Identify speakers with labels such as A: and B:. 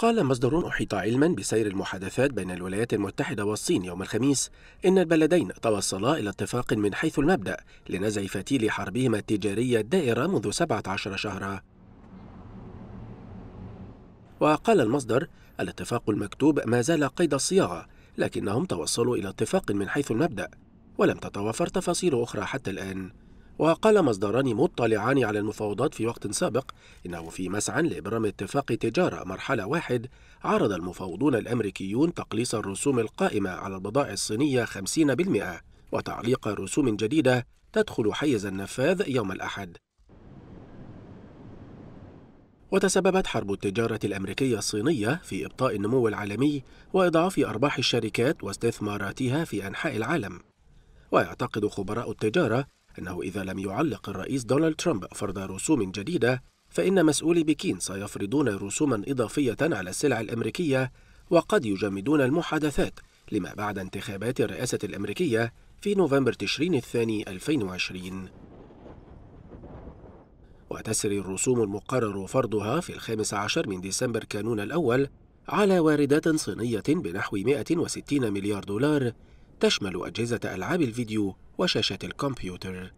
A: قال مصدر أحيط علما بسير المحادثات بين الولايات المتحدة والصين يوم الخميس إن البلدين توصلا إلى اتفاق من حيث المبدأ لنزع فتيل حربهما التجارية الدائرة منذ 17 شهرا وقال المصدر الاتفاق المكتوب ما زال قيد الصياغة لكنهم توصلوا إلى اتفاق من حيث المبدأ ولم تتوافر تفاصيل أخرى حتى الآن وقال مصدران مطلعان على المفاوضات في وقت سابق إنه في مسعى لإبرام اتفاق تجارة مرحلة واحد عرض المفاوضون الأمريكيون تقليص الرسوم القائمة على البضائع الصينية 50% وتعليق رسوم جديدة تدخل حيز النفاذ يوم الأحد وتسببت حرب التجارة الأمريكية الصينية في إبطاء النمو العالمي وإضعاف أرباح الشركات واستثماراتها في أنحاء العالم ويعتقد خبراء التجارة أنه إذا لم يعلق الرئيس دونالد ترامب فرض رسوم جديدة فإن مسؤولي بكين سيفرضون رسوما إضافية على السلع الأمريكية وقد يجمدون المحادثات لما بعد انتخابات الرئاسة الأمريكية في نوفمبر تشرين الثاني 2020 وتسري الرسوم المقرر فرضها في الخامس عشر من ديسمبر كانون الأول على واردات صينية بنحو 160 مليار دولار تشمل أجهزة ألعاب الفيديو وشاشة الكمبيوتر